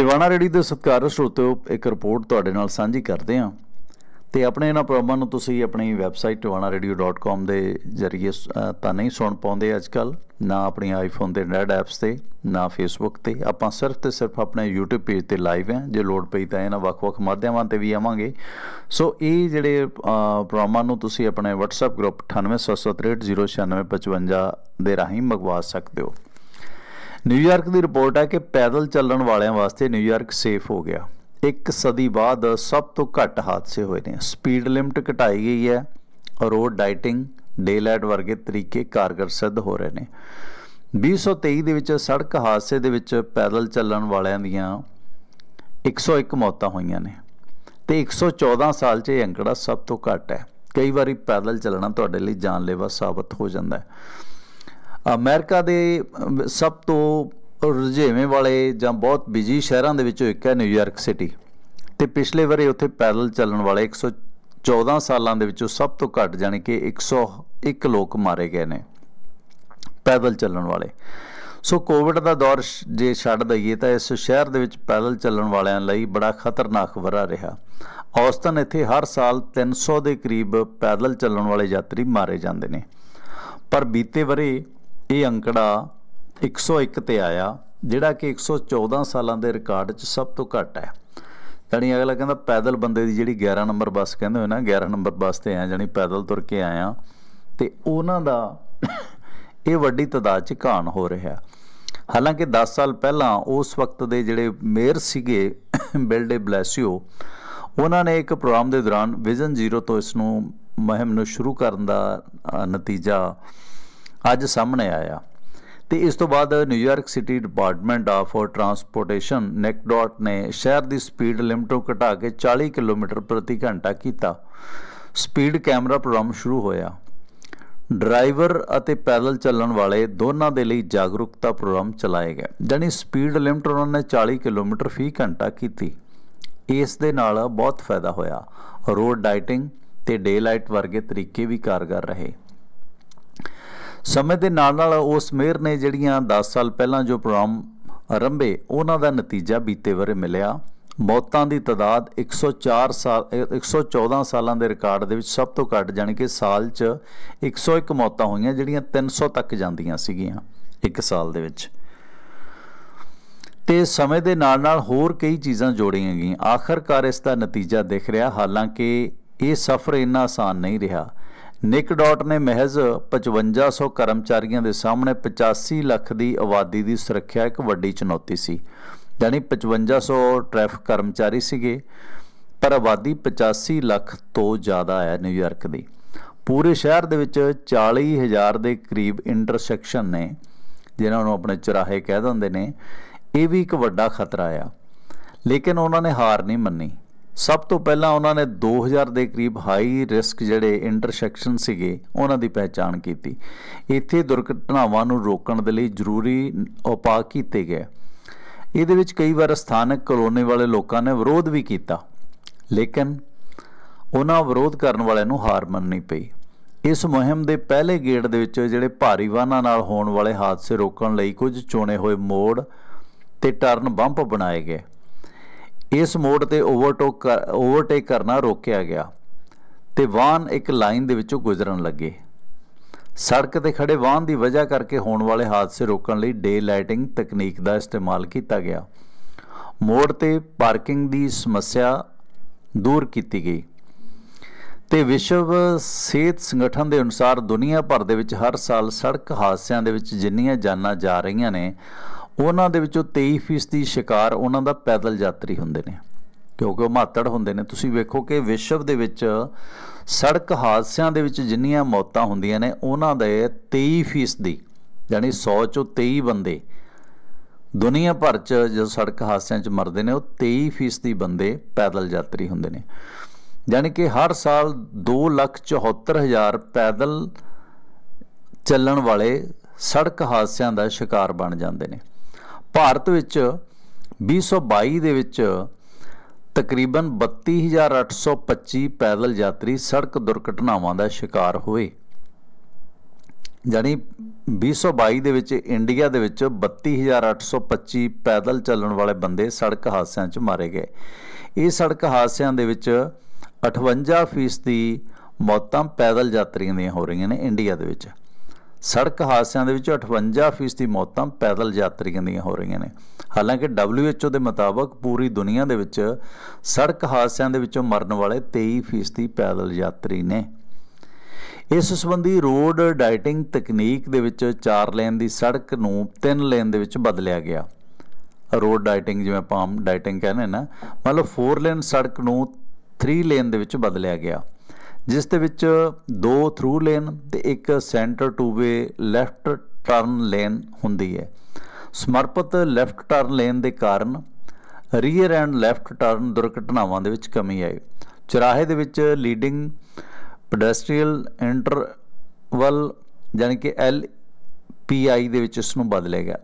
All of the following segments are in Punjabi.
ਟਿਵਾਣਾ ਰੇਡੀ ਦੇ ਸਤਿਕਾਰ ਸਰੋਤਿਓ ਇੱਕ ਰਿਪੋਰਟ ਤੁਹਾਡੇ ਨਾਲ ਸਾਂਝੀ ਕਰਦੇ ਹਾਂ ਤੇ ਆਪਣੇ ਇਹਨਾਂ ਪ੍ਰੋਗਰਾਮਾਂ ਨੂੰ ਤੁਸੀਂ ਆਪਣੀ ਵੈਬਸਾਈਟ tiwanaradio.com ਦੇ ਜ਼ਰੀਏ ਤਾਂ ਨਹੀਂ ਸੁਣ ਪਾਉਂਦੇ ਅੱਜਕੱਲ ਨਾ ਆਪਣੀ ਆਈਫੋਨ ਦੇ ਨੈਟ ਐਪਸ ਤੇ ਨਾ ਫੇਸਬੁੱਕ ਤੇ ਆਪਾਂ ਸਿਰਫ ਤੇ ਸਿਰਫ ਆਪਣੇ YouTube ਪੇਜ ਤੇ ਲਾਈਵ ਹਾਂ ਜੇ ਲੋੜ ਪਈ ਤਾਂ ਇਹਨਾਂ ਵੱਖ-ਵੱਖ ਮਾਧਿਅਮਾਂ ਤੇ ਵੀ ਆਵਾਂਗੇ ਸੋ ਇਹ ਜਿਹੜੇ ਪ੍ਰੋਗਰਾਮਾਂ ਨੂੰ ਤੁਸੀਂ ਆਪਣੇ WhatsApp ਗਰੁੱਪ 9877309655 ਦੇ ਰਾਹੀਂ ਮੰਗਵਾ ਸਕਦੇ ਹੋ ਨਿਊਯਾਰਕ ਦੀ ਰਿਪੋਰਟ ਹੈ ਕਿ ਪੈਦਲ ਚੱਲਣ ਵਾਲਿਆਂ ਵਾਸਤੇ ਨਿਊਯਾਰਕ ਸੇਫ ਹੋ ਗਿਆ ਇੱਕ ਸਦੀ ਬਾਅਦ ਸਭ ਤੋਂ ਘੱਟ ਹਾਦਸੇ ਹੋਏ ਨੇ ਸਪੀਡ ਲਿਮਟ ਘਟਾਈ ਗਈ ਹੈ ਰੋਡ ਡਾਈਟਿੰਗ ਡੇਲਾਈਟ ਵਰਗੇ ਤਰੀਕੇ ਕਾਰਗਰ ਸਿੱਧ ਹੋ ਰਹੇ ਨੇ 2023 ਦੇ ਵਿੱਚ ਸੜਕ ਹਾਦਸੇ ਦੇ ਵਿੱਚ ਪੈਦਲ ਚੱਲਣ ਵਾਲਿਆਂ ਦੀਆਂ 101 ਮੌਤਾਂ ਹੋਈਆਂ ਨੇ ਤੇ 114 ਸਾਲ 'ਚ ਇਹ ਅੰਕੜਾ ਸਭ ਤੋਂ ਘੱਟ ਹੈ ਕਈ ਵਾਰੀ ਪੈਦਲ ਚੱਲਣਾ ਤੁਹਾਡੇ ਲਈ ਜਾਨਲੇਵਾ ਸਾਬਤ ਹੋ ਜਾਂਦਾ ਹੈ ਅਮਰੀਕਾ ਦੇ ਸਭ ਤੋਂ ਰੁਝੇਵੇਂ ਵਾਲੇ ਜਾਂ ਬਹੁਤ ਬਿਜੀ ਸ਼ਹਿਰਾਂ ਦੇ ਵਿੱਚੋਂ ਇੱਕ ਹੈ ਨਿਊਯਾਰਕ ਸਿਟੀ ਤੇ ਪਿਛਲੇ ਵਾਰੇ ਉੱਥੇ ਪੈਰਲ ਚੱਲਣ ਵਾਲੇ 114 ਸਾਲਾਂ ਦੇ ਵਿੱਚੋਂ ਸਭ ਤੋਂ ਘੱਟ ਜਾਨੀ ਕਿ 101 ਲੋਕ ਮਾਰੇ ਗਏ ਨੇ ਪੈਦਲ ਚੱਲਣ ਵਾਲੇ ਸੋ ਕੋਵਿਡ ਦਾ ਦੌਰ ਜੇ ਛੱਡ ਦਈਏ ਤਾਂ ਇਸ ਸ਼ਹਿਰ ਦੇ ਵਿੱਚ ਪੈਦਲ ਚੱਲਣ ਵਾਲਿਆਂ ਲਈ ਬੜਾ ਖਤਰਨਾਕ ਵਰਾ ਰਿਹਾ ਔਸਤਨ ਇੱਥੇ ਹਰ ਸਾਲ 300 ਦੇ ਕਰੀਬ ਪੈਦਲ ਚੱਲਣ ਵਾਲੇ ਯਾਤਰੀ ਮਾਰੇ ਜਾਂਦੇ ਨੇ ਪਰ ਬੀਤੇ ਵਰੇ ਇਹ ਅੰਕੜਾ 101 ਤੇ ਆਇਆ ਜਿਹੜਾ ਕਿ 114 ਸਾਲਾਂ ਦੇ ਰਿਕਾਰਡ 'ਚ ਸਭ ਤੋਂ ਘੱਟ ਹੈ ਜਾਨੀ ਅਗਲਾ ਕਹਿੰਦਾ ਪੈਦਲ ਬੰਦੇ ਦੀ ਜਿਹੜੀ 11 ਨੰਬਰ ਬੱਸ ਕਹਿੰਦੇ ਹੋ ਨਾ 11 ਨੰਬਰ ਬੱਸ ਤੇ ਆਇਆ ਜਾਨੀ ਪੈਦਲ ਤੁਰ ਕੇ ਆਇਆ ਤੇ ਉਹਨਾਂ ਦਾ ਇਹ ਵੱਡੀ ਤਦਾਦ 'ਚ ਘਾਣ ਹੋ ਰਿਹਾ ਹਾਲਾਂਕਿ 10 ਸਾਲ ਪਹਿਲਾਂ ਉਸ ਵਕਤ ਦੇ ਜਿਹੜੇ ਮੇਅਰ ਸੀਗੇ ਬਿਲਡੇ ਬਲੈਸਿਓ ਉਹਨਾਂ ਨੇ ਇੱਕ ਪ੍ਰੋਗਰਾਮ ਦੇ ਦੌਰਾਨ ਵਿਜ਼ਨ 0 ਤੋਂ ਇਸ ਨੂੰ ਮਹਿਮ ਨੂੰ ਸ਼ੁਰੂ ਕਰਨ ਦਾ ਨਤੀਜਾ ਅੱਜ ਸਾਹਮਣੇ ਆਇਆ ਤੇ ਇਸ ਤੋਂ ਬਾਅਦ New York City Department of Transportation NYCDOT ਨੇ ਸ਼ਹਿਰ ਦੀ ਸਪੀਡ ਲਿਮਟ ਨੂੰ ਘਟਾ ਕੇ 40 ਕਿਲੋਮੀਟਰ ਪ੍ਰਤੀ ਘੰਟਾ ਕੀਤਾ ਸਪੀਡ ਕੈਮਰਾ ਪ੍ਰੋਗਰਾਮ ਸ਼ੁਰੂ ਹੋਇਆ ਡਰਾਈਵਰ ਅਤੇ ਪੈਦਲ ਚੱਲਣ ਵਾਲੇ ਦੋਨਾਂ ਦੇ ਲਈ ਜਾਗਰੂਕਤਾ ਪ੍ਰੋਗਰਾਮ ਚਲਾਏ ਗਏ ਜਾਨੀ ਸਪੀਡ ਲਿਮਟ ਉਹਨਾਂ ਨੇ 40 ਕਿਲੋਮੀਟਰ ਫੀ ਘੰਟਾ ਕੀਤੀ ਇਸ ਦੇ ਨਾਲ ਬਹੁਤ ਫਾਇਦਾ ਹੋਇਆ ਰੋਡ ਡਾਈਟਿੰਗ ਤੇ ਡੇ ਲਾਈਟ ਵਰਗੇ ਤਰੀਕੇ ਵੀ ਕਾਰਗਰ ਰਹੇ ਸਮੇਂ ਦੇ ਨਾਲ ਨਾਲ ਉਸ ਮੇਅਰ ਨੇ ਜਿਹੜੀਆਂ 10 ਸਾਲ ਪਹਿਲਾਂ ਜੋ ਪ੍ਰੋਗਰਾਮ ਆਰੰਭੇ ਉਹਨਾਂ ਦਾ ਨਤੀਜਾ ਬੀਤੇ ਵਰੇ ਮਿਲਿਆ ਮੌਤਾਂ ਦੀ ਤਦਾਦ 104 ਸਾਲ 114 ਸਾਲਾਂ ਦੇ ਰਿਕਾਰਡ ਦੇ ਵਿੱਚ ਸਭ ਤੋਂ ਘੱਟ ਜਾਨੀ ਕਿ ਸਾਲ 'ਚ 101 ਮੌਤਾਂ ਹੋਈਆਂ ਜਿਹੜੀਆਂ 300 ਤੱਕ ਜਾਂਦੀਆਂ ਸੀਗੀਆਂ ਇੱਕ ਸਾਲ ਦੇ ਵਿੱਚ ਤੇ ਸਮੇਂ ਦੇ ਨਾਲ ਨਾਲ ਹੋਰ ਕਈ ਚੀਜ਼ਾਂ ਜੋੜੀਆਂ ਗਈਆਂ ਆਖਰਕਾਰ ਇਸ ਦਾ ਨਤੀਜਾ ਦਿਖ ਰਿਹਾ ਹਾਲਾਂਕਿ ਇਹ ਸਫ਼ਰ ਇੰਨਾ ਆਸਾਨ ਨਹੀਂ ਰਿਹਾ ਨਿਕ ਡਾਟ ਨੇ ਮਹਿਜ਼ 5500 ਕਰਮਚਾਰੀਆਂ ਦੇ ਸਾਹਮਣੇ 85 ਲੱਖ ਦੀ ਆਬਾਦੀ ਦੀ ਸੁਰੱਖਿਆ ਇੱਕ ਵੱਡੀ ਚੁਣੌਤੀ ਸੀ ਯਾਨੀ 5500 ਟ੍ਰੈਫਿਕ ਕਰਮਚਾਰੀ ਸੀਗੇ ਪਰ ਆਬਾਦੀ 85 ਲੱਖ ਤੋਂ ਜ਼ਿਆਦਾ ਹੈ ਨਿਊਯਾਰਕ ਦੀ ਪੂਰੇ ਸ਼ਹਿਰ ਦੇ ਵਿੱਚ 40000 ਦੇ ਕਰੀਬ ਇੰਟਰਸੈਕਸ਼ਨ ਨੇ ਜਿਨ੍ਹਾਂ ਨੂੰ ਆਪਣੇ ਚੁਰਾਹੇ ਕਹਿ ਦਿੰਦੇ ਨੇ ਇਹ ਵੀ ਇੱਕ ਵੱਡਾ ਖਤਰਾ ਆ ਲੇਕਿਨ ਉਹਨਾਂ ਨੇ ਹਾਰ ਨਹੀਂ ਮੰਨੀ ਸਭ ਤੋਂ ਪਹਿਲਾਂ ਉਹਨਾਂ ਨੇ 2000 ਦੇ ਕਰੀਬ ਹਾਈ ਰਿਸਕ ਜਿਹੜੇ ਇੰਟਰਸੈਕਸ਼ਨ ਸੀਗੇ ਉਹਨਾਂ ਦੀ ਪਹਿਚਾਣ ਕੀਤੀ ਇੱਥੇ ਦੁਰਘਟਨਾਵਾਂ ਨੂੰ ਰੋਕਣ ਦੇ ਲਈ ਜ਼ਰੂਰੀ ਉਪਾਅ ਕੀਤੇ ਗਏ ਇਹਦੇ ਵਿੱਚ ਕਈ ਵਾਰ ਸਥਾਨਕ ਕਲੋਨੀ ਵਾਲੇ ਲੋਕਾਂ ਨੇ ਵਿਰੋਧ ਵੀ ਕੀਤਾ ਲੇਕਿਨ ਉਹਨਾਂ ਵਿਰੋਧ ਕਰਨ ਵਾਲਿਆਂ ਨੂੰ ਹਾਰ ਮੰਨਣੀ ਪਈ ਇਸ ਮੁਹਿੰਮ ਦੇ ਪਹਿਲੇ ਗੇੜ ਦੇ ਵਿੱਚ ਜਿਹੜੇ ਭਾਰੀ ਵਾਹਨਾਂ ਨਾਲ ਹੋਣ ਵਾਲੇ ਹਾਦਸੇ ਰੋਕਣ ਲਈ ਕੁਝ ਚੋਣੇ ਹੋਏ ਮੋੜ ਤੇ ਟਰਨ ਬੰਪ ਬਣਾਏ ਗਏ ਇਸ ਮੋੜ ਤੇ ਓਵਰਟੇਕ ਓਵਰਟੇਕ ਕਰਨਾ ਰੋਕਿਆ ਗਿਆ ਤੇ ਵਾਹਨ ਇੱਕ ਲਾਈਨ ਦੇ ਵਿੱਚੋਂ ਗੁਜ਼ਰਨ ਲੱਗੇ ਸੜਕ ਤੇ ਖੜੇ ਵਾਹਨ ਦੀ ਵਜ੍ਹਾ ਕਰਕੇ ਹੋਣ ਵਾਲੇ ਹਾਦਸੇ ਰੋਕਣ ਲਈ ਡੇ ਲਾਈਟਿੰਗ ਤਕਨੀਕ ਦਾ ਇਸਤੇਮਾਲ ਕੀਤਾ ਗਿਆ ਮੋੜ ਤੇ ਪਾਰਕਿੰਗ ਦੀ ਸਮੱਸਿਆ ਦੂਰ ਕੀਤੀ ਗਈ ਤੇ ਵਿਸ਼ਵ ਸਿਹਤ ਸੰਗਠਨ ਦੇ ਅਨੁਸਾਰ ਦੁਨੀਆ ਭਰ ਦੇ ਵਿੱਚ ਹਰ ਸਾਲ ਸੜਕ ਹਾਦਸਿਆਂ ਦੇ ਵਿੱਚ ਜਿੰਨੀਆਂ ਜਾਨਾਂ ਜਾ ਰਹੀਆਂ ਨੇ ਉਹਨਾਂ ਦੇ ਵਿੱਚੋਂ 23% ਸ਼ਿਕਾਰ ਉਹਨਾਂ ਦਾ ਪੈਦਲ ਯਾਤਰੀ ਹੁੰਦੇ ਨੇ ਕਿਉਂਕਿ ਉਹ ਮਾਤੜ ਹੁੰਦੇ ਨੇ ਤੁਸੀਂ ਵੇਖੋ ਕਿ ਵਿਸ਼ਵ ਦੇ ਵਿੱਚ ਸੜਕ ਹਾਦਸਿਆਂ ਦੇ ਵਿੱਚ ਜਿੰਨੀਆਂ ਮੌਤਾਂ ਹੁੰਦੀਆਂ ਨੇ ਉਹਨਾਂ ਦੇ 23% ਯਾਨੀ 100 ਚੋਂ 23 ਬੰਦੇ ਦੁਨੀਆ ਭਰ 'ਚ ਜੋ ਸੜਕ ਹਾਦਸਿਆਂ 'ਚ ਮਰਦੇ ਨੇ ਉਹ 23% ਬੰਦੇ ਪੈਦਲ ਯਾਤਰੀ ਹੁੰਦੇ ਨੇ ਯਾਨੀ ਕਿ ਹਰ ਸਾਲ 274000 ਪੈਦਲ ਚੱਲਣ ਵਾਲੇ ਸੜਕ ਹਾਦਸਿਆਂ ਦਾ ਸ਼ਿਕਾਰ ਬਣ ਜਾਂਦੇ ਨੇ ਭਾਰਤ ਵਿੱਚ 2022 ਦੇ ਵਿੱਚ ਤਕਰੀਬਨ 32825 ਪੈਦਲ ਯਾਤਰੀ ਸੜਕ ਦੁਰਘਟਨਾਵਾਂ ਦਾ ਸ਼ਿਕਾਰ ਹੋਏ ਯਾਨੀ 2022 ਦੇ ਵਿੱਚ ਇੰਡੀਆ ਦੇ ਵਿੱਚ 32825 ਪੈਦਲ ਚੱਲਣ ਵਾਲੇ ਬੰਦੇ ਸੜਕ ਹਾਦਸਿਆਂ 'ਚ ਮਾਰੇ ਗਏ ਇਹ ਸੜਕ ਹਾਦਸਿਆਂ ਦੇ ਵਿੱਚ 58% ਦੀ ਮੌਤਾਂ ਪੈਦਲ ਯਾਤਰੀਆਂ ਦੀਆਂ ਹੋ ਰਹੀਆਂ ਨੇ ਇੰਡੀਆ ਦੇ ਵਿੱਚ ਸੜਕ ਹਾਦਸਿਆਂ ਦੇ ਵਿੱਚੋਂ 58% ਦੀ ਮੌਤਾਂ ਪੈਦਲ ਯਾਤਰੀਆਂ ਦੀਆਂ ਹੋ ਰਹੀਆਂ ਨੇ ਹਾਲਾਂਕਿ WHO ਦੇ ਮੁਤਾਬਕ ਪੂਰੀ ਦੁਨੀਆ ਦੇ ਵਿੱਚ ਸੜਕ ਹਾਦਸਿਆਂ ਦੇ ਵਿੱਚੋਂ ਮਰਨ ਵਾਲੇ 23% ਪੈਦਲ ਯਾਤਰੀ ਨੇ ਇਸ ਸੰਬੰਧੀ ਰੋਡ ਡਾਈਟਿੰਗ ਤਕਨੀਕ ਦੇ ਵਿੱਚ 4 ਲੇਨ ਦੀ ਸੜਕ ਨੂੰ 3 ਲੇਨ ਦੇ ਵਿੱਚ ਬਦਲਿਆ ਗਿਆ ਰੋਡ ਡਾਈਟਿੰਗ ਜਿਵੇਂ ਆਪਾਂ ਡਾਈਟਿੰਗ ਕਹਿੰਦੇ ਨਾ ਮਤਲਬ 4 ਲੇਨ ਸੜਕ ਨੂੰ 3 ਲੇਨ ਦੇ ਵਿੱਚ ਬਦਲਿਆ ਗਿਆ ਜਿਸ ਦੇ ਵਿੱਚ ਦੋ ਥਰੂ ਲੇਨ ਤੇ ਇੱਕ centre two way left turn lane ਹੁੰਦੀ ਹੈ ਸਮਰਪਿਤ ਲੈਫਟ ਟਰਨ ਲੇਨ ਦੇ ਕਾਰਨ ਰੀਅਰ ਐਂਡ ਲੈਫਟ ਟਰਨ ਦੁਰਘਟਨਾਵਾਂ ਦੇ ਵਿੱਚ ਕਮੀ ਆਈ ਚੁਰਾਹੇ ਦੇ ਵਿੱਚ ਲੀਡਿੰਗ ਪੈਡੈਸਟਰੀਅਲ ਇੰਟਰਵਲ ਯਾਨੀ ਕਿ ਐਲ ਪੀ ਆਈ ਦੇ ਵਿੱਚ ਇਸ ਨੂੰ ਬਦਲਿਆ ਗਿਆ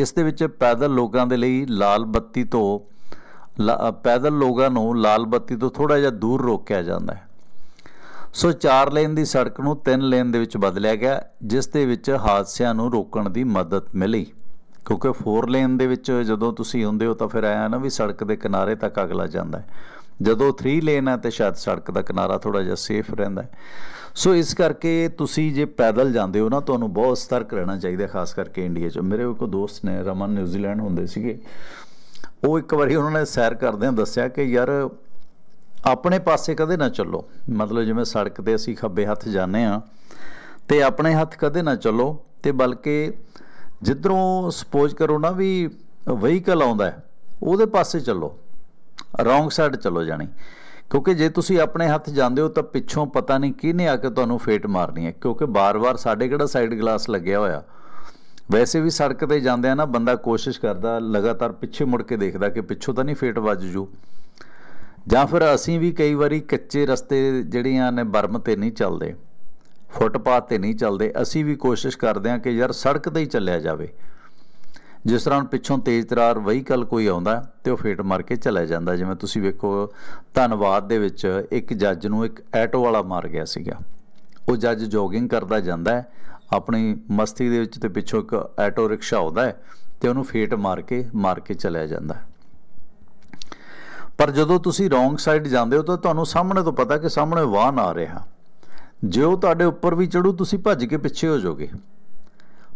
ਇਸ ਦੇ ਵਿੱਚ ਪੈਦਲ ਲੋਕਾਂ ਦੇ ਲਈ ਲਾਲ ਬੱਤੀ ਤੋਂ ਪੈਦਲ ਲੋਕਾਂ ਨੂੰ ਲਾਲ ਬੱਤੀ ਤੋਂ ਥੋੜਾ ਜਿਹਾ ਦੂਰ ਰੋਕਿਆ ਜਾਂਦਾ ਹੈ ਸੋ 4 ਲੇਨ ਦੀ ਸੜਕ ਨੂੰ 3 ਲੇਨ ਦੇ ਵਿੱਚ ਬਦਲਿਆ ਗਿਆ ਜਿਸ ਦੇ ਵਿੱਚ ਹਾਦਸਿਆਂ ਨੂੰ ਰੋਕਣ ਦੀ ਮਦਦ ਮਿਲੀ ਕਿਉਂਕਿ 4 ਲੇਨ ਦੇ ਵਿੱਚ ਜਦੋਂ ਤੁਸੀਂ ਹੁੰਦੇ ਹੋ ਤਾਂ ਫਿਰ ਆਇਆ ਨਾ ਵੀ ਸੜਕ ਦੇ ਕਿਨਾਰੇ ਤੱਕ ਅਗਲਾ ਜਾਂਦਾ ਹੈ ਜਦੋਂ 3 ਲੇਨ ਹੈ ਤੇ ਸ਼ਾਇਦ ਸੜਕ ਦਾ ਕਿਨਾਰਾ ਥੋੜਾ ਜਿਹਾ ਸੇਫ ਰਹਿੰਦਾ ਹੈ ਸੋ ਇਸ ਕਰਕੇ ਤੁਸੀਂ ਜੇ ਪੈਦਲ ਜਾਂਦੇ ਹੋ ਨਾ ਤੁਹਾਨੂੰ ਬਹੁਤ ਸਤਰਕ ਰਹਿਣਾ ਚਾਹੀਦਾ ਖਾਸ ਕਰਕੇ ਇੰਡੀਆ 'ਚ ਮੇਰੇ ਕੋਲ ਦੋਸਤ ਨੇ ਰਮਨ ਨਿਊਜ਼ੀਲੈਂਡ ਹੁੰਦੇ ਸੀਗੇ ਉਹ ਇੱਕ ਵਾਰੀ ਉਹਨਾਂ ਨੇ ਸੈਰ ਕਰਦੇ ਹਾਂ ਦੱਸਿਆ ਕਿ ਯਾਰ ਆਪਣੇ ਪਾਸੇ ਕਦੇ ਨਾ ਚੱਲੋ ਮਤਲਬ ਜਿਵੇਂ ਸੜਕ ਤੇ ਅਸੀਂ ਖੱਬੇ ਹੱਥ ਜਾਂਦੇ ਆ ਤੇ ਆਪਣੇ ਹੱਥ ਕਦੇ ਨਾ ਚੱਲੋ ਤੇ ਬਲਕਿ ਜਿੱਧਰੋਂ ਸਪੋਜ਼ ਕਰੋ ਨਾ ਵੀ ਵਹੀਕਲ ਆਉਂਦਾ ਹੈ ਉਹਦੇ ਪਾਸੇ ਚੱਲੋ ਰੌਂਗ ਸਾਈਡ ਚੱਲੋ ਜਾਣੀ ਕਿਉਂਕਿ ਜੇ ਤੁਸੀਂ ਆਪਣੇ ਹੱਥ ਜਾਂਦੇ ਹੋ ਤਾਂ ਪਿੱਛੋਂ ਪਤਾ ਨਹੀਂ ਕਿਹਨੇ ਆ ਕੇ ਤੁਹਾਨੂੰ ਫੇਟ ਮਾਰਨੀ ਹੈ ਕਿਉਂਕਿ ਬਾਰ-ਬਾਰ ਸਾਡੇ ਕਿਹੜਾ ਸਾਈਡ ਗਲਾਸ ਲੱਗਿਆ ਹੋਇਆ ਵੈਸੇ ਵੀ ਸੜਕ ਤੇ ਜਾਂਦੇ ਆ ਨਾ ਬੰਦਾ ਕੋਸ਼ਿਸ਼ ਕਰਦਾ ਲਗਾਤਾਰ ਪਿੱਛੇ ਮੁੜ ਕੇ ਦੇਖਦਾ ਕਿ ਪਿੱਛੋਂ ਤਾਂ ਨਹੀਂ ਫੇਟ ਵੱਜ ਜੂ ਜਾਂ ਫਿਰ ਅਸੀਂ ਵੀ ਕਈ ਵਾਰੀ ਕੱਚੇ ਰਸਤੇ ਜਿਹੜੀਆਂ ਨੇ ਬਰਮ ਤੇ ਨਹੀਂ ਚੱਲਦੇ ਫੁੱਟਪਾਥ ਤੇ ਨਹੀਂ ਚੱਲਦੇ ਅਸੀਂ ਵੀ ਕੋਸ਼ਿਸ਼ ਕਰਦੇ ਹਾਂ ਕਿ ਯਾਰ ਸੜਕ ਤੇ ਹੀ ਚੱਲਿਆ ਜਾਵੇ ਜਿਸ ਤਰ੍ਹਾਂ ਪਿੱਛੋਂ ਤੇਜ਼ ਤਰਾਰ ਵਹੀਕਲ ਕੋਈ ਆਉਂਦਾ ਤੇ ਉਹ ਫੇਟ ਮਾਰ ਕੇ ਚਲਾ ਜਾਂਦਾ ਜਿਵੇਂ ਤੁਸੀਂ ਵੇਖੋ ਧੰਨਵਾਦ ਦੇ ਵਿੱਚ ਇੱਕ ਜੱਜ ਨੂੰ ਇੱਕ ਐਟੋ ਵਾਲਾ ਮਾਰ ਗਿਆ ਸੀਗਾ ਉਹ ਜੱਜ ਜੋਗਿੰਗ ਕਰਦਾ ਜਾਂਦਾ ਆਪਣੀ ਮਸਤੀ ਦੇ ਵਿੱਚ ਤੇ ਪਿੱਛੋਂ ਇੱਕ ਐਟੋ ਰਿਕਸ਼ਾ ਆਉਂਦਾ ਤੇ ਉਹਨੂੰ ਫੇਟ ਮਾਰ ਕੇ ਮਾਰ ਕੇ ਚਲਾ ਜਾਂਦਾ ਪਰ ਜਦੋਂ ਤੁਸੀਂ ਰੋਂਗ ਸਾਈਡ ਜਾਂਦੇ ਹੋ ਤਾਂ ਤੁਹਾਨੂੰ ਸਾਹਮਣੇ ਤੋਂ ਪਤਾ ਕਿ ਸਾਹਮਣੇ ਵਾਹਨ ਆ ਰਿਹਾ ਜੇ ਉਹ ਤੁਹਾਡੇ ਉੱਪਰ ਵੀ ਚੜੂ ਤੁਸੀਂ ਭੱਜ ਕੇ ਪਿੱਛੇ ਹੋ ਜਾਓਗੇ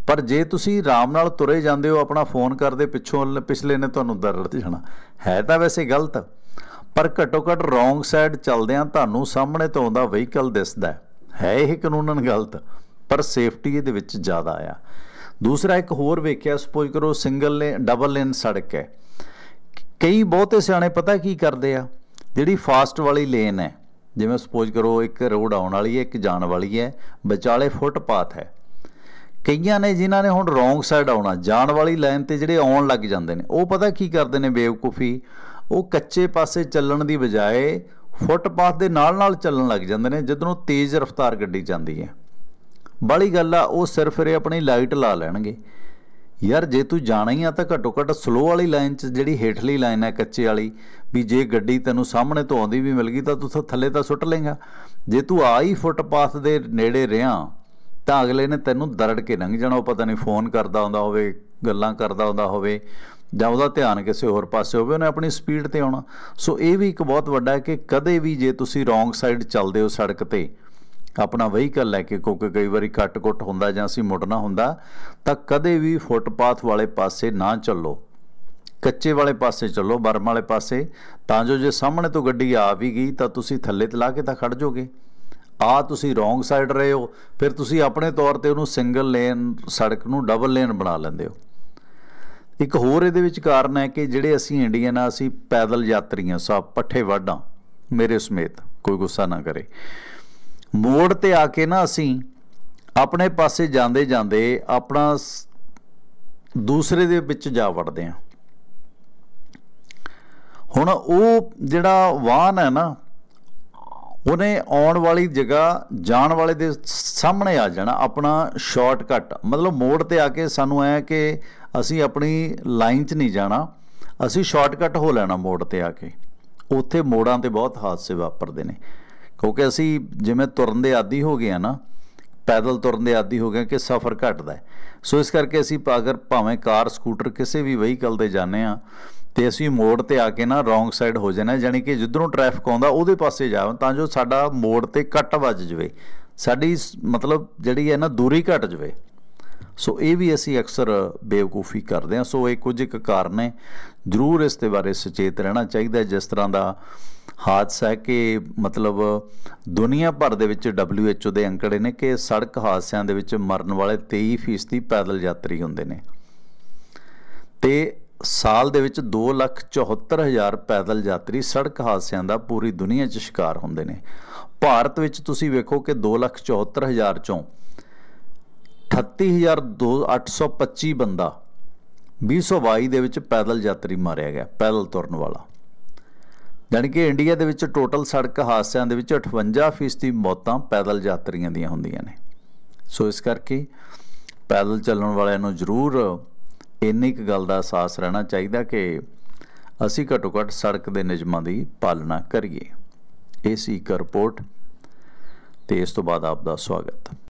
ਪਰ ਜੇ ਤੁਸੀਂ ਆਰਾਮ ਨਾਲ ਤੁਰੇ ਜਾਂਦੇ ਹੋ ਆਪਣਾ ਫੋਨ ਕਰਦੇ ਪਿੱਛੋਂ ਪਿਛਲੇ ਨੇ ਤੁਹਾਨੂੰ ਦਰੜ ਜਾਣਾ ਹੈ ਤਾਂ ਵੈਸੇ ਗਲਤ ਪਰ ਘਟੋ ਘਟ ਰੋਂਗ ਸਾਈਡ ਚੱਲਦਿਆਂ ਤੁਹਾਨੂੰ ਸਾਹਮਣੇ ਤੋਂ ਆਉਂਦਾ ਵਹੀਕਲ ਦਿਸਦਾ ਹੈ ਇਹ ਕਾਨੂੰਨਨ ਗਲਤ ਪਰ ਸੇਫਟੀ ਇਹਦੇ ਵਿੱਚ ਜ਼ਿਆਦਾ ਆ ਦੂਸਰਾ ਇੱਕ ਹੋਰ ਵੇਖਿਆ ਸਪੋਜ਼ ਕਰੋ ਸਿੰਗਲ ਲੇਨ ਡਬਲ ਲੇਨ ਸੜਕ ਹੈ ਕਈ ਬਹੁਤੇ ਸਿਆਣੇ ਪਤਾ ਕੀ ਕਰਦੇ ਆ ਜਿਹੜੀ ਫਾਸਟ ਵਾਲੀ ਲੇਨ ਹੈ ਜਿਵੇਂ ਸਪੋਜ਼ ਕਰੋ ਇੱਕ ਰੋਡ ਆਉਣ ਵਾਲੀ ਹੈ ਇੱਕ ਜਾਣ ਵਾਲੀ ਹੈ ਵਿਚਾਲੇ ਫੁੱਟਪਾਥ ਹੈ ਕਈਆਂ ਨੇ ਜਿਨ੍ਹਾਂ ਨੇ ਹੁਣ ਰੋਂਗ ਸਾਈਡ ਆਉਣਾ ਜਾਣ ਵਾਲੀ ਲਾਈਨ ਤੇ ਜਿਹੜੇ ਆਉਣ ਲੱਗ ਜਾਂਦੇ ਨੇ ਉਹ ਪਤਾ ਕੀ ਕਰਦੇ ਨੇ ਬੇਵਕੂਫੀ ਉਹ ਕੱਚੇ ਪਾਸੇ ਚੱਲਣ ਦੀ ਬਜਾਏ ਫੁੱਟਪਾਥ ਦੇ ਨਾਲ-ਨਾਲ ਚੱਲਣ ਲੱਗ ਜਾਂਦੇ ਨੇ ਜਦੋਂ ਤੇਜ਼ ਰਫ਼ਤਾਰ ਗੱਡੀ ਜਾਂਦੀ ਹੈ ਬੜੀ ਗੱਲ ਆ ਉਹ ਸਿਰਫ ਰੇ ਆਪਣੀ ਲਾਈਟ ਲਾ ਲੈਣਗੇ ਯਾਰ ਜੇ ਤੂੰ ਜਾਣਾ ਹੀ ਆ ਤਾਂ ਘੱਟੋ ਘੱਟ ਸਲੋ ਵਾਲੀ ਲਾਈਨ 'ਚ ਜਿਹੜੀ ਹੇਠਲੀ ਲਾਈਨ ਹੈ ਕੱਚੇ ਵਾਲੀ ਵੀ ਜੇ ਗੱਡੀ ਤੈਨੂੰ ਸਾਹਮਣੇ ਤੋਂ ਆਉਂਦੀ ਵੀ ਮਿਲ ਗਈ ਤਾਂ ਤੂੰ ਥੱਲੇ ਤਾਂ ਸੁੱਟ ਲੇਗਾ ਜੇ ਤੂੰ ਆ ਹੀ ਫੁੱਟਪਾਥ ਦੇ ਨੇੜੇ ਰਿਆਂ ਤਾਂ ਅਗਲੇ ਨੇ ਤੈਨੂੰ ਦਰੜ ਕੇ ਲੰਘ ਜਾਣਾ ਉਹ ਪਤਾ ਨਹੀਂ ਫੋਨ ਕਰਦਾ ਹੁੰਦਾ ਹੋਵੇ ਗੱਲਾਂ ਕਰਦਾ ਹੁੰਦਾ ਹੋਵੇ ਜਾਂ ਉਹਦਾ ਧਿਆਨ ਕਿਸੇ ਹੋਰ ਪਾਸੇ ਹੋਵੇ ਉਹਨੇ ਆਪਣੀ ਸਪੀਡ ਤੇ ਆਉਣਾ ਸੋ ਇਹ ਵੀ ਇੱਕ ਬਹੁਤ ਵੱਡਾ ਹੈ ਕਿ ਕਦੇ ਵੀ ਜੇ ਤੁਸੀਂ ਰੋਂਗ ਸਾਈਡ ਚੱਲਦੇ ਹੋ ਸੜਕ ਤੇ ਆਪਣਾ ਵਹੀਕਲ ਲੈ ਕੇ ਕੋਕ ਕਈ ਵਾਰੀ ਕੱਟ-ਕੁੱਟ ਹੁੰਦਾ ਜਾਂ ਅਸੀਂ ਮੁੜਨਾ ਹੁੰਦਾ ਤਾਂ ਕਦੇ ਵੀ ਫੁੱਟਪਾਥ ਵਾਲੇ ਪਾਸੇ ਨਾ ਚੱਲੋ ਕੱਚੇ ਵਾਲੇ ਪਾਸੇ ਚੱਲੋ ਬਰਮ ਵਾਲੇ ਪਾਸੇ ਤਾਂ ਜੋ ਜੇ ਸਾਹਮਣੇ ਤੋਂ ਗੱਡੀ ਆ ਵੀ ਗਈ ਤਾਂ ਤੁਸੀਂ ਥੱਲੇ ਤੇ ਲਾ ਕੇ ਤਾਂ ਖੜ ਜਾਓਗੇ ਆ ਤੁਸੀਂ ਰੋਂਗ ਸਾਈਡ ਰਹੇ ਹੋ ਫਿਰ ਤੁਸੀਂ ਆਪਣੇ ਤੌਰ ਤੇ ਉਹਨੂੰ ਸਿੰਗਲ ਲੇਨ ਸੜਕ ਨੂੰ ਡਬਲ ਲੇਨ ਬਣਾ ਲੈਂਦੇ ਹੋ ਇੱਕ ਹੋਰ ਇਹਦੇ ਵਿੱਚ ਕਾਰਨ ਹੈ ਕਿ ਜਿਹੜੇ ਅਸੀਂ ਇੰਡੀਅਨ ਆ ਅਸੀਂ ਪੈਦਲ ਯਾਤਰੀਆਂ ਸਭ ਪੱਠੇ ਵਾਢਾਂ ਮੇਰੇ ਸਮੇਤ ਕੋਈ ਗੁੱਸਾ ਨਾ ਕਰੇ ਮੋੜ ਤੇ ਆ ਕੇ ਨਾ ਅਸੀਂ ਆਪਣੇ ਪਾਸੇ ਜਾਂਦੇ ਜਾਂਦੇ ਆਪਣਾ ਦੂਸਰੇ ਦੇ ਵਿੱਚ ਜਾ ਵੜਦੇ ਆ ਹੁਣ ਉਹ ਜਿਹੜਾ ਵਾਹਨ ਹੈ ਨਾ ਉਹਨੇ ਆਉਣ ਵਾਲੀ ਜਗ੍ਹਾ ਜਾਣ ਵਾਲੇ ਦੇ ਸਾਹਮਣੇ ਆ ਜਾਣਾ ਆਪਣਾ ਸ਼ਾਰਟਕਟ ਮਤਲਬ ਮੋੜ ਤੇ ਆ ਕੇ ਸਾਨੂੰ ਐ ਕਿ ਅਸੀਂ ਆਪਣੀ ਲਾਈਨ 'ਚ ਨਹੀਂ ਜਾਣਾ ਅਸੀਂ ਸ਼ਾਰਟਕਟ ਹੋ ਲੈਣਾ ਮੋੜ ਤੇ ਆ ਕੇ ਉੱਥੇ ਮੋੜਾਂ ਤੇ ਬਹੁਤ ਹਾਦਸੇ ਵਾਪਰਦੇ ਨੇ ਕਿਉਂਕਿ ਅਸੀਂ ਜਿਵੇਂ ਤੁਰਨ ਦੇ ਆਦੀ ਹੋ ਗਏ ਆ ਨਾ ਪੈਦਲ ਤੁਰਨ ਦੇ ਆਦੀ ਹੋ ਗਏ ਕਿ ਸਫ਼ਰ ਘਟਦਾ ਸੋ ਇਸ ਕਰਕੇ ਅਸੀਂ ਪਾਗਰ ਭਾਵੇਂ ਕਾਰ ਸਕੂਟਰ ਕਿਸੇ ਵੀ ਵਹੀਕਲ ਤੇ ਜਾਂਦੇ ਆ ਤੇ ਅਸੀਂ ਮੋੜ ਤੇ ਆ ਕੇ ਨਾ ਰੋਂਗ ਸਾਈਡ ਹੋ ਜਾਣਾ ਯਾਨੀ ਕਿ ਜਿੱਧਰੋਂ ਟ੍ਰੈਫਿਕ ਆਉਂਦਾ ਉਹਦੇ ਪਾਸੇ ਜਾਵਾਂ ਤਾਂ ਜੋ ਸਾਡਾ ਮੋੜ ਤੇ ਕੱਟ ਵੱਜ ਜਵੇ ਸਾਡੀ ਮਤਲਬ ਜਿਹੜੀ ਹੈ ਨਾ ਦੂਰੀ ਘਟ ਜਵੇ ਸੋ ਇਹ ਵੀ ਅਸੀਂ ਅਕਸਰ ਬੇਵਕੂਫੀ ਕਰਦੇ ਹਾਂ ਸੋ ਇਹ ਕੁਝ ਇੱਕ ਕਾਰਨ ਹੈ ਜ਼ਰੂਰ ਇਸ ਦੇ ਬਾਰੇ ਸੁਚੇਤ ਰਹਿਣਾ ਚਾਹੀਦਾ ਜਿਸ ਤਰ੍ਹਾਂ ਦਾ ਹਾਦਸਾ ਕਿ ਮਤਲਬ ਦੁਨੀਆ ਭਰ ਦੇ ਵਿੱਚ WHO ਦੇ ਅੰਕੜੇ ਨੇ ਕਿ ਸੜਕ ਹਾਦਸਿਆਂ ਦੇ ਵਿੱਚ ਮਰਨ ਵਾਲੇ 23% ਪੈਦਲ ਯਾਤਰੀ ਹੁੰਦੇ ਨੇ ਤੇ ਸਾਲ ਦੇ ਵਿੱਚ 274000 ਪੈਦਲ ਯਾਤਰੀ ਸੜਕ ਹਾਦਸਿਆਂ ਦਾ ਪੂਰੀ ਦੁਨੀਆ 'ਚ ਸ਼ਿਕਾਰ ਹੁੰਦੇ ਨੇ ਭਾਰਤ ਵਿੱਚ ਤੁਸੀਂ ਵੇਖੋ ਕਿ 274000 ਚੋਂ 38825 ਬੰਦਾ 2022 ਦੇ ਵਿੱਚ ਪੈਦਲ ਯਾਤਰੀ ਮਾਰਿਆ ਗਿਆ ਪੈਦਲ ਤੁਰਨ ਵਾਲਾ ਜਾਨੀ ਕਿ ਇੰਡੀਆ ਦੇ ਵਿੱਚ ਟੋਟਲ ਸੜਕ ਹਾਦਸਿਆਂ ਦੇ ਵਿੱਚ 58% ਦੀ ਮੌਤਾਂ ਪੈਦਲ ਯਾਤਰੀਆਂ ਦੀਆਂ ਹੁੰਦੀਆਂ ਨੇ ਸੋ ਇਸ ਕਰਕੇ ਪੈਦਲ ਚੱਲਣ ਵਾਲਿਆਂ ਨੂੰ ਜ਼ਰੂਰ ਇੰਨੀ ਇੱਕ ਗੱਲ ਦਾ ਅਹਿਸਾਸ ਰਹਿਣਾ ਚਾਹੀਦਾ ਕਿ ਅਸੀਂ ਘੱਟੋ ਘੱਟ ਸੜਕ ਦੇ ਨਿਯਮਾਂ ਦੀ ਪਾਲਣਾ ਕਰੀਏ ਇਹ ਸੀ ਇੱਕ ਰਿਪੋਰਟ ਤੇ ਇਸ ਤੋਂ ਬਾਅਦ ਆਪ ਦਾ ਸਵਾਗਤ